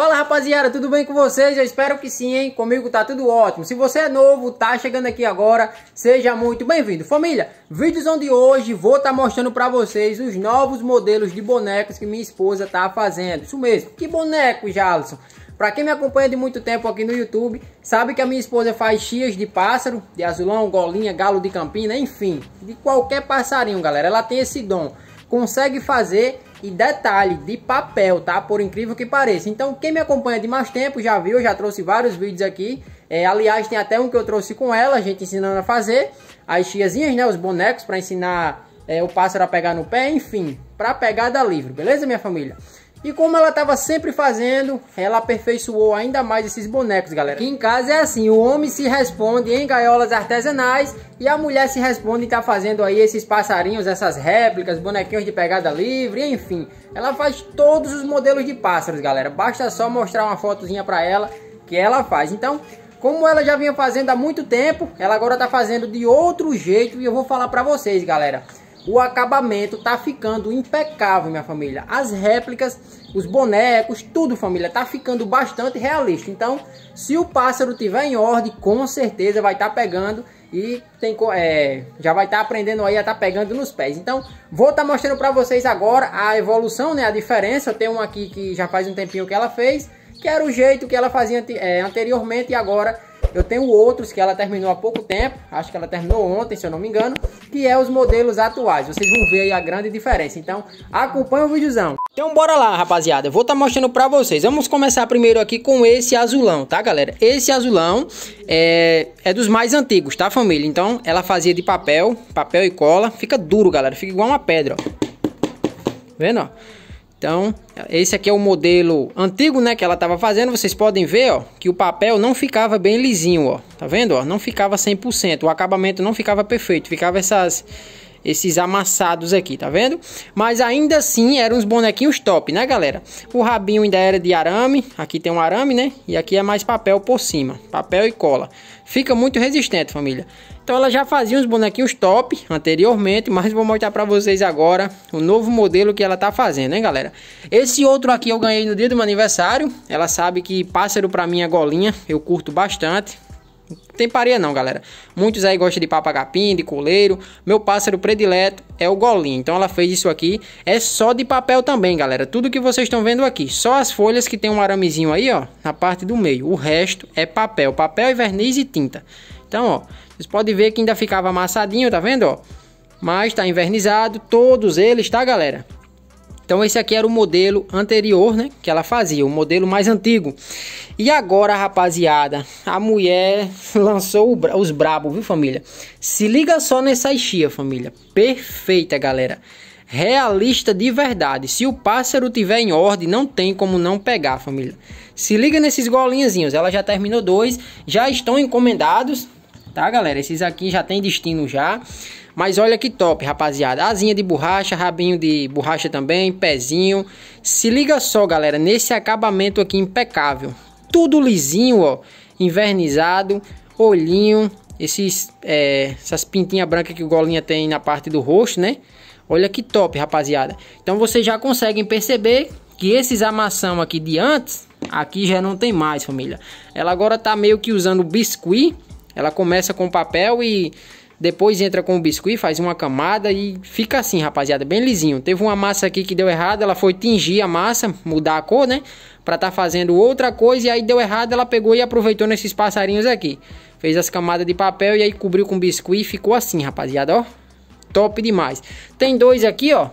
Fala rapaziada, tudo bem com vocês? Eu espero que sim, hein? Comigo tá tudo ótimo. Se você é novo, tá chegando aqui agora, seja muito bem-vindo. Família, vídeos onde hoje vou estar tá mostrando pra vocês os novos modelos de bonecos que minha esposa tá fazendo. Isso mesmo, que boneco, Jalson? Pra quem me acompanha de muito tempo aqui no YouTube, sabe que a minha esposa faz chias de pássaro, de azulão, golinha, galo de campina, enfim, de qualquer passarinho, galera. Ela tem esse dom consegue fazer e detalhe, de papel, tá? Por incrível que pareça. Então, quem me acompanha de mais tempo já viu, já trouxe vários vídeos aqui. É, aliás, tem até um que eu trouxe com ela, a gente ensinando a fazer. As chiazinhas, né? Os bonecos para ensinar é, o pássaro a pegar no pé, enfim. Para pegada livre, beleza, minha família? E como ela estava sempre fazendo, ela aperfeiçoou ainda mais esses bonecos, galera. Aqui em casa é assim, o homem se responde em gaiolas artesanais e a mulher se responde e está fazendo aí esses passarinhos, essas réplicas, bonequinhos de pegada livre, enfim. Ela faz todos os modelos de pássaros, galera. Basta só mostrar uma fotozinha para ela que ela faz. Então, como ela já vinha fazendo há muito tempo, ela agora está fazendo de outro jeito e eu vou falar para vocês, galera. O acabamento tá ficando impecável, minha família. As réplicas, os bonecos, tudo, família, tá ficando bastante realista. Então, se o pássaro tiver em ordem, com certeza vai estar tá pegando e tem, é, já vai estar tá aprendendo aí a estar tá pegando nos pés. Então, vou estar tá mostrando para vocês agora a evolução, né, a diferença. Eu tenho uma aqui que já faz um tempinho que ela fez, que era o jeito que ela fazia é, anteriormente e agora eu tenho outros que ela terminou há pouco tempo, acho que ela terminou ontem, se eu não me engano, que é os modelos atuais. Vocês vão ver aí a grande diferença. Então, acompanha o videozão. Então bora lá, rapaziada. Eu vou estar tá mostrando para vocês. Vamos começar primeiro aqui com esse azulão, tá, galera? Esse azulão é, é dos mais antigos, tá, família? Então, ela fazia de papel, papel e cola. Fica duro, galera. Fica igual uma pedra, ó. Vendo, ó? Então, esse aqui é o modelo antigo, né, que ela estava fazendo. Vocês podem ver, ó, que o papel não ficava bem lisinho, ó. Tá vendo, ó? Não ficava 100%. O acabamento não ficava perfeito. Ficava essas esses amassados aqui, tá vendo? Mas ainda assim eram uns bonequinhos top, né, galera? O rabinho ainda era de arame, aqui tem um arame, né? E aqui é mais papel por cima, papel e cola. Fica muito resistente, família. Então ela já fazia uns bonequinhos top anteriormente, mas vou mostrar pra vocês agora o novo modelo que ela tá fazendo, hein galera. Esse outro aqui eu ganhei no dia do meu aniversário, ela sabe que pássaro pra mim é golinha, eu curto bastante. Não tem paria, não, galera. Muitos aí gostam de papagapim, de coleiro. Meu pássaro predileto é o golinho. Então ela fez isso aqui. É só de papel também, galera. Tudo que vocês estão vendo aqui. Só as folhas que tem um aramezinho aí, ó. Na parte do meio. O resto é papel. Papel e verniz e tinta. Então, ó, vocês podem ver que ainda ficava amassadinho, tá vendo, ó? Mas tá invernizado, todos eles, tá, galera? Então esse aqui era o modelo anterior, né, que ela fazia, o modelo mais antigo. E agora, rapaziada, a mulher lançou bra os brabo, viu, família? Se liga só nessa chia, família. Perfeita, galera. Realista de verdade. Se o pássaro tiver em ordem, não tem como não pegar, família. Se liga nesses golinhazinhos. Ela já terminou dois, já estão encomendados, tá, galera? Esses aqui já tem destino já. Mas olha que top, rapaziada. Asinha de borracha, rabinho de borracha também, pezinho. Se liga só, galera, nesse acabamento aqui impecável. Tudo lisinho, ó, invernizado, olhinho, esses, é, essas pintinhas brancas que o Golinha tem na parte do rosto, né? Olha que top, rapaziada. Então vocês já conseguem perceber que esses amassão aqui de antes, aqui já não tem mais, família. Ela agora tá meio que usando biscuit ela começa com papel e depois entra com o biscuit, faz uma camada e fica assim, rapaziada, bem lisinho. Teve uma massa aqui que deu errado, ela foi tingir a massa, mudar a cor, né? Pra tá fazendo outra coisa e aí deu errado, ela pegou e aproveitou nesses passarinhos aqui. Fez as camadas de papel e aí cobriu com biscuit e ficou assim, rapaziada, ó. Top demais. Tem dois aqui, ó.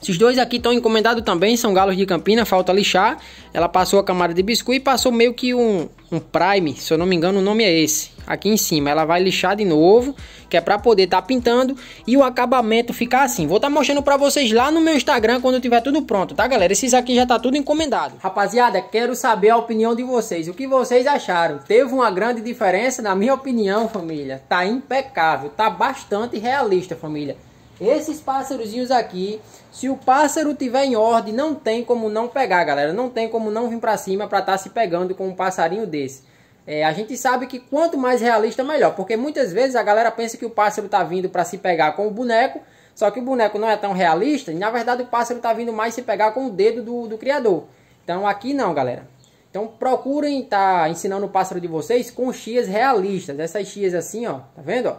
Esses dois aqui estão encomendados também, são galos de Campina, falta lixar. Ela passou a camada de biscuit e passou meio que um, um prime, se eu não me engano o nome é esse. Aqui em cima, ela vai lixar de novo, que é para poder estar tá pintando e o acabamento ficar assim. Vou estar tá mostrando para vocês lá no meu Instagram quando tiver tudo pronto, tá galera? Esses aqui já tá tudo encomendado. Rapaziada, quero saber a opinião de vocês, o que vocês acharam. Teve uma grande diferença? Na minha opinião, família, tá impecável, tá bastante realista, família. Esses pássarozinhos aqui, se o pássaro tiver em ordem, não tem como não pegar, galera. Não tem como não vir para cima para estar tá se pegando com um passarinho desse. É, a gente sabe que quanto mais realista, melhor. Porque muitas vezes a galera pensa que o pássaro está vindo para se pegar com o boneco. Só que o boneco não é tão realista. E, na verdade, o pássaro está vindo mais se pegar com o dedo do, do criador. Então aqui não, galera. Então procurem estar tá ensinando o pássaro de vocês com chias realistas. Essas chias assim, ó. Tá vendo, ó?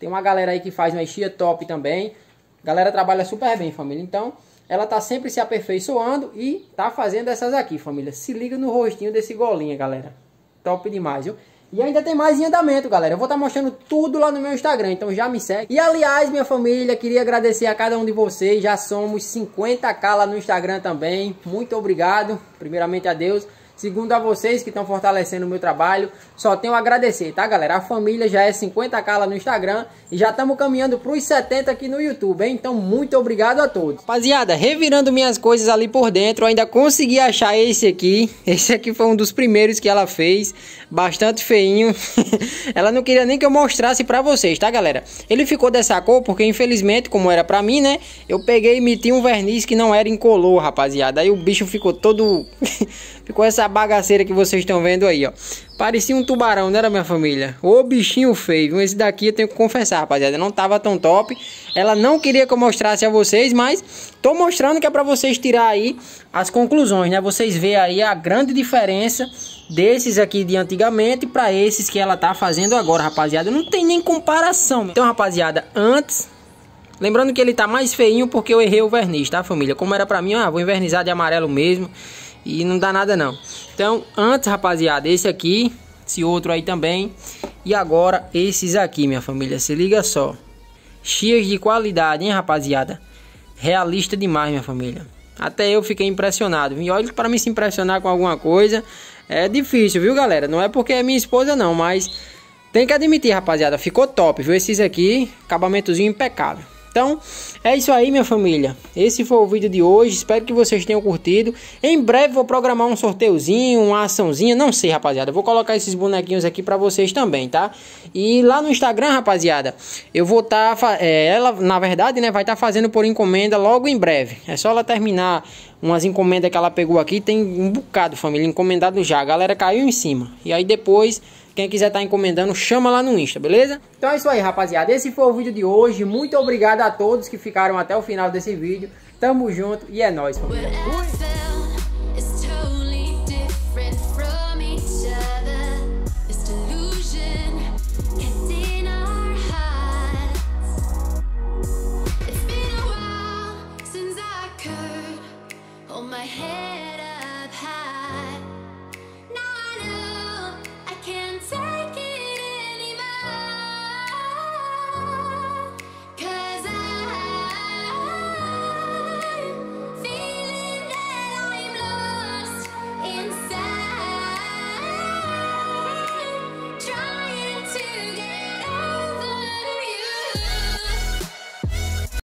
Tem uma galera aí que faz uma chia top também. galera trabalha super bem, família. Então, ela tá sempre se aperfeiçoando e tá fazendo essas aqui, família. Se liga no rostinho desse golinha, galera. Top demais, viu? E ainda tem mais em andamento, galera. Eu vou estar tá mostrando tudo lá no meu Instagram, então já me segue. E aliás, minha família, queria agradecer a cada um de vocês. Já somos 50k lá no Instagram também. Muito obrigado, primeiramente a Deus. Segundo a vocês que estão fortalecendo o meu trabalho, só tenho a agradecer, tá galera? A família já é 50k lá no Instagram e já estamos caminhando para os 70 aqui no YouTube, hein? Então muito obrigado a todos. Rapaziada, revirando minhas coisas ali por dentro, ainda consegui achar esse aqui. Esse aqui foi um dos primeiros que ela fez, bastante feinho. ela não queria nem que eu mostrasse para vocês, tá galera? Ele ficou dessa cor porque infelizmente, como era para mim, né? Eu peguei e meti um verniz que não era incolor, rapaziada. Aí o bicho ficou todo... ficou essa bagaceira que vocês estão vendo aí, ó. Parecia um tubarão, não né, era minha família? Ô bichinho feio. Esse daqui eu tenho que confessar, rapaziada. Não tava tão top. Ela não queria que eu mostrasse a vocês, mas tô mostrando que é pra vocês tirar aí as conclusões, né? Vocês vê aí a grande diferença desses aqui de antigamente para esses que ela tá fazendo agora, rapaziada. Não tem nem comparação. Então, rapaziada, antes Lembrando que ele tá mais feinho porque eu errei o verniz, tá família? Como era pra mim, ah, vou envernizar de amarelo mesmo. E não dá nada não. Então, antes, rapaziada, esse aqui, esse outro aí também. E agora esses aqui, minha família, se liga só. Cheios de qualidade, hein, rapaziada? Realista demais, minha família. Até eu fiquei impressionado. E olha, para me se impressionar com alguma coisa, é difícil, viu, galera? Não é porque é minha esposa não, mas tem que admitir, rapaziada, ficou top, viu? Esses aqui, acabamentozinho impecável. Então, é isso aí, minha família. Esse foi o vídeo de hoje. Espero que vocês tenham curtido. Em breve vou programar um sorteiozinho, uma açãozinha, não sei, rapaziada. Vou colocar esses bonequinhos aqui para vocês também, tá? E lá no Instagram, rapaziada, eu vou estar tá, é, ela, na verdade, né, vai estar tá fazendo por encomenda logo em breve. É só ela terminar umas encomendas que ela pegou aqui, tem um bocado, família, encomendado já. A galera caiu em cima. E aí depois quem quiser estar tá encomendando, chama lá no Insta, beleza? Então é isso aí, rapaziada. Esse foi o vídeo de hoje. Muito obrigado a todos que ficaram até o final desse vídeo. Tamo junto e é nóis. Fui!